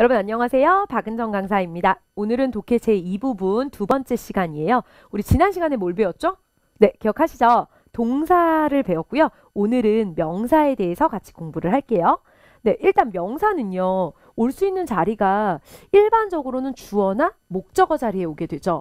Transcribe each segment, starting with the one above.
여러분 안녕하세요. 박은정 강사입니다. 오늘은 독해 제2부분 두 번째 시간이에요. 우리 지난 시간에 뭘 배웠죠? 네, 기억하시죠? 동사를 배웠고요. 오늘은 명사에 대해서 같이 공부를 할게요. 네, 일단 명사는요. 올 수 있는 자리가 일반적으로는 주어나 목적어 자리에 오게 되죠.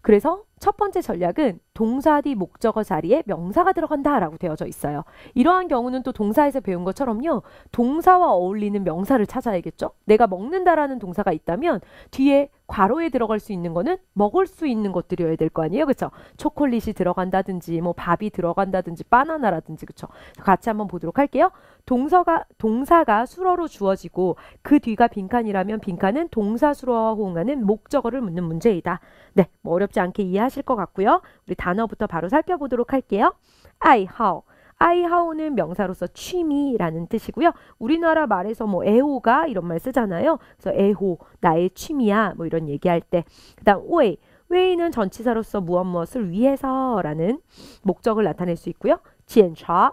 그래서 첫 번째 전략은 동사 뒤 목적어 자리에 명사가 들어간다라고 되어져 있어요. 이러한 경우는 또 동사에서 배운 것처럼요. 동사와 어울리는 명사를 찾아야겠죠. 내가 먹는다라는 동사가 있다면 뒤에 괄호에 들어갈 수 있는 거는 먹을 수 있는 것들이어야 될 거 아니에요. 그렇죠? 초콜릿이 들어간다든지 뭐 밥이 들어간다든지 바나나라든지 그렇죠? 같이 한번 보도록 할게요. 동서가 동사가 수로로 주어지고 그 뒤가 빈칸이라면 빈칸은 동사 수로와 호응하는 목적어를 묻는 문제이다. 네, 뭐 어렵지 않게 이해하시 하실 것 같고요. 우리 단어부터 바로 살펴보도록 할게요. 아이하오. 아이하오는 명사로서 취미라는 뜻이고요. 우리나라 말에서 뭐 애호가 이런 말 쓰잖아요. 그래서 애호, 나의 취미야 뭐 이런 얘기할 때. 그다음 오이. 웨이는 전치사로서 무엇 무엇을 위해서라는 목적을 나타낼 수 있고요. 지엔차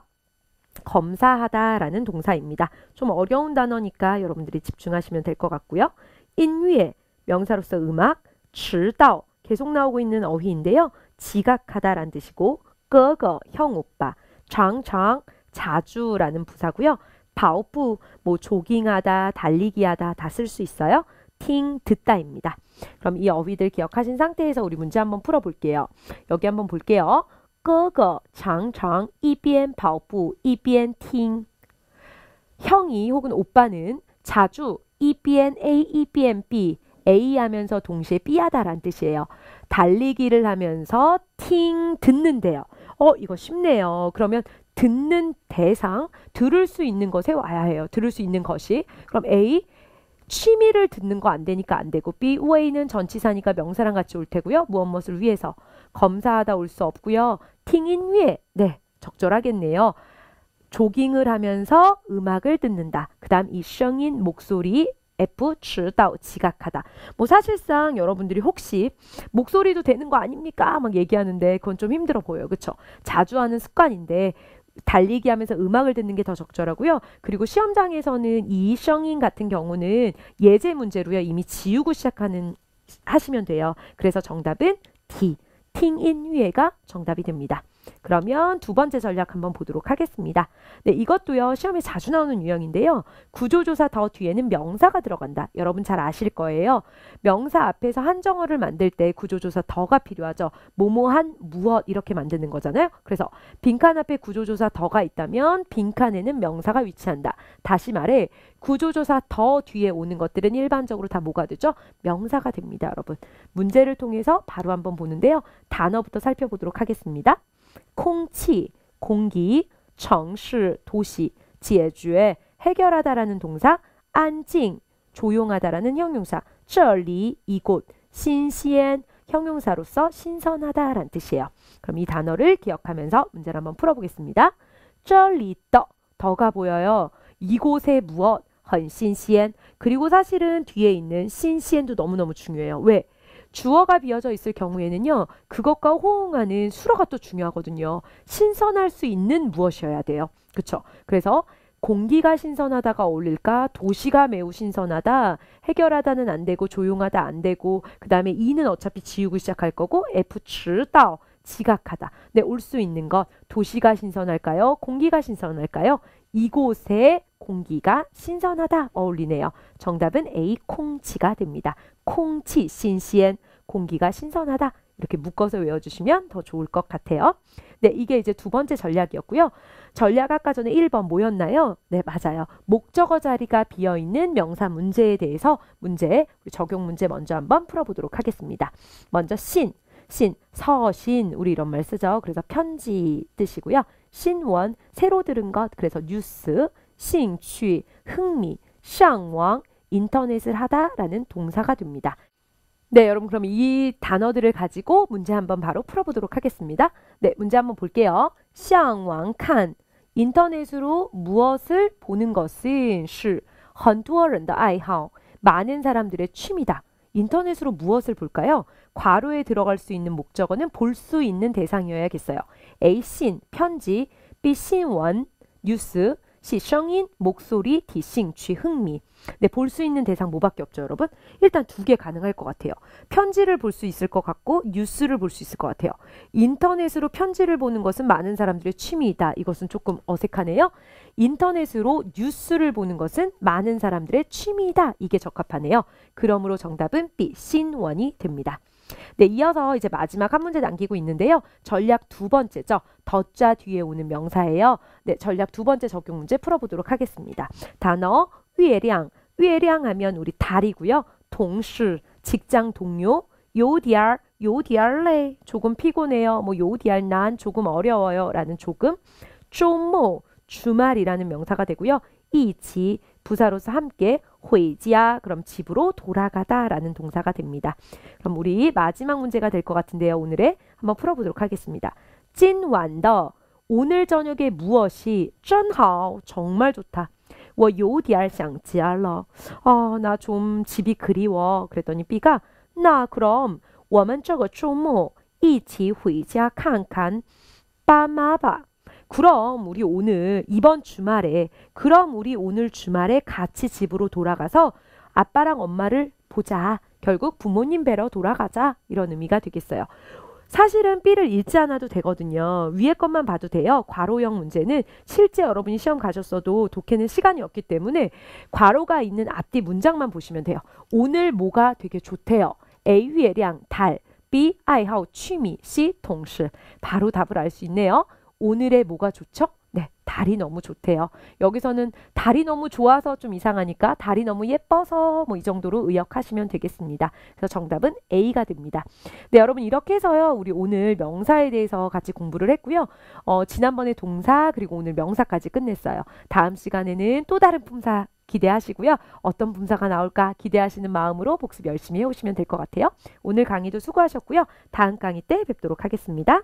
검사하다라는 동사입니다. 좀 어려운 단어니까 여러분들이 집중하시면 될 것 같고요. 인위에 명사로서 음악, 迟到 계속 나오고 있는 어휘인데요. 지각하다란 뜻이고 거거 형 오빠, 장장 자주라는 부사고요. 바오부 뭐 조깅하다, 달리기하다 다 쓸 수 있어요. 팅 듣다입니다. 그럼 이 어휘들 기억하신 상태에서 우리 문제 한번 풀어볼게요. 여기 한번 볼게요. 거거 장장 이비엔 바오부 이비엔팅 형이 혹은 오빠는 자주 이비엔 e A 이비엔 e B A 하면서 동시에 B 하다란 뜻이에요. 달리기를 하면서 팅 듣는데요. 어 이거 쉽네요. 그러면 듣는 대상, 들을 수 있는 것에 와야 해요. 들을 수 있는 것이. 그럼 A, 취미를 듣는 거 안 되니까 안 되고 B, way는 전치사니까 명사랑 같이 올 테고요. 무엇 무엇을 위해서. 검사하다 올 수 없고요. 팅인 위에. 네, 적절하겠네요. 조깅을 하면서 음악을 듣는다. 그 다음 이 썽인 목소리 F 출다오 지각하다. 뭐 사실상 여러분들이 혹시 목소리도 되는 거 아닙니까? 막 얘기하는데 그건 좀 힘들어 보여요. 그렇죠? 자주 하는 습관인데 달리기 하면서 음악을 듣는 게 더 적절하고요. 그리고 시험장에서는 이 셔잉 같은 경우는 예제 문제로요. 이미 지우고 시작하는 하시면 돼요. 그래서 정답은 D. 팅인 위에가 정답이 됩니다. 그러면 두 번째 전략 한번 보도록 하겠습니다. 네, 이것도요. 시험에 자주 나오는 유형인데요. 구조조사 더 뒤에는 명사가 들어간다. 여러분 잘 아실 거예요. 명사 앞에서 한정어를 만들 때 구조조사 더가 필요하죠. 모모한 무엇 이렇게 만드는 거잖아요. 그래서 빈칸 앞에 구조조사 더가 있다면 빈칸에는 명사가 위치한다. 다시 말해 구조조사 더 뒤에 오는 것들은 일반적으로 다 뭐가 되죠? 명사가 됩니다. 여러분 문제를 통해서 바로 한번 보는데요. 단어부터 살펴보도록 하겠습니다. 콩치, 공기, 정시, 도시, 제주에 해결하다라는 동사, 안징, 조용하다라는 형용사, 절리 이곳, 신시엔, 형용사로서 신선하다라는 뜻이에요. 그럼 이 단어를 기억하면서 문제를 한번 풀어보겠습니다. 절리 的 더가 보여요. 이곳에 무엇, 헌신시엔, 그리고 사실은 뒤에 있는 신시엔도 너무너무 중요해요. 왜? 주어가 비어져 있을 경우에는요. 그것과 호응하는 수로가 또 중요하거든요. 신선할 수 있는 무엇이어야 돼요. 그렇죠? 그래서 공기가 신선하다가 어울릴까? 도시가 매우 신선하다. 해결하다는 안 되고 조용하다 안 되고 그다음에 이는 어차피 지우고 시작할 거고 F 츠다오 지각하다. 네, 올 수 있는 것. 도시가 신선할까요? 공기가 신선할까요? 이곳에 공기가 신선하다 어울리네요. 정답은 A 콩치가 됩니다. 콩치 신시엔 공기가 신선하다 이렇게 묶어서 외워주시면 더 좋을 것 같아요. 네, 이게 이제 두 번째 전략이었고요. 전략 아까 전에 1번 뭐였나요? 네, 맞아요. 목적어 자리가 비어있는 명사 문제에 대해서 문제, 적용 문제 먼저 한번 풀어보도록 하겠습니다. 먼저 신, 신, 서신, 우리 이런 말 쓰죠. 그래서 편지 뜻이고요. 신원, 새로 들은 것, 그래서 뉴스, 싱취, 흥미, 샹왕, 인터넷을 하다라는 동사가 됩니다. 네, 여러분 그럼 이 단어들을 가지고 문제 한번 바로 풀어보도록 하겠습니다. 네, 문제 한번 볼게요. 샹왕칸 인터넷으로 무엇을 보는 것은 是很多人的爱好 많은 사람들의 취미다. 인터넷으로 무엇을 볼까요? 괄호에 들어갈 수 있는 목적어는 볼 수 있는 대상이어야겠어요. A씬 편지, b 신원 뉴스, 시, 성인, 목소리, 디 싱취, 흥미. 네, 볼수 있는 대상 뭐밖에 없죠, 여러분? 일단 두 개 가능할 것 같아요. 편지를 볼 수 있을 것 같고 뉴스를 볼 수 있을 것 같아요. 인터넷으로 편지를 보는 것은 많은 사람들의 취미이다. 이것은 조금 어색하네요. 인터넷으로 뉴스를 보는 것은 많은 사람들의 취미이다. 이게 적합하네요. 그러므로 정답은 B, 신원이 됩니다. 네, 이어서 이제 마지막 한 문제 남기고 있는데요. 전략 두 번째죠. 덧자 뒤에 오는 명사예요. 네, 전략 두 번째 적용 문제 풀어보도록 하겠습니다. 단어 위에량, 위에량 하면 우리 달이고요. 동시, 직장 동료, 요디알, 요디알레, 조금 피곤해요. 뭐 요디알 난 조금 어려워요. 라는 조금, 쪼모, 주말이라는 명사가 되고요. 이치, 부사로서 함께 회지야 그럼 집으로 돌아가다라는 동사가 됩니다. 그럼 우리 마지막 문제가 될 것 같은데요. 오늘의 한번 풀어보도록 하겠습니다. 찐완더 오늘 저녁에 무엇이 쩐하오 정말 좋다. 我有点想家了. 아, 나좀 집이 그리워. 그랬더니 B가 나 그럼 我们这个周末一起回家看看爸妈吧. 그럼 우리 오늘 이번 주말에 그럼 우리 오늘 주말에 같이 집으로 돌아가서 아빠랑 엄마를 보자. 결국 부모님 뵈러 돌아가자. 이런 의미가 되겠어요. 사실은 B를 읽지 않아도 되거든요. 위에 것만 봐도 돼요. 과로형 문제는 실제 여러분이 시험 가셨어도 독해는 시간이 없기 때문에 과로가 있는 앞뒤 문장만 보시면 돼요. 오늘 뭐가 되게 좋대요. A 유에량 달, B 아이하우 취미 C 동시 바로 답을 알 수 있네요. 오늘의 뭐가 좋죠? 네, 달이 너무 좋대요. 여기서는 달이 너무 좋아서 좀 이상하니까 달이 너무 예뻐서 뭐 이 정도로 의역하시면 되겠습니다. 그래서 정답은 A가 됩니다. 네, 여러분 이렇게 해서요. 우리 오늘 명사에 대해서 같이 공부를 했고요. 어, 지난번에 동사 그리고 오늘 명사까지 끝냈어요. 다음 시간에는 또 다른 품사 기대하시고요. 어떤 품사가 나올까 기대하시는 마음으로 복습 열심히 해오시면 될 것 같아요. 오늘 강의도 수고하셨고요. 다음 강의 때 뵙도록 하겠습니다.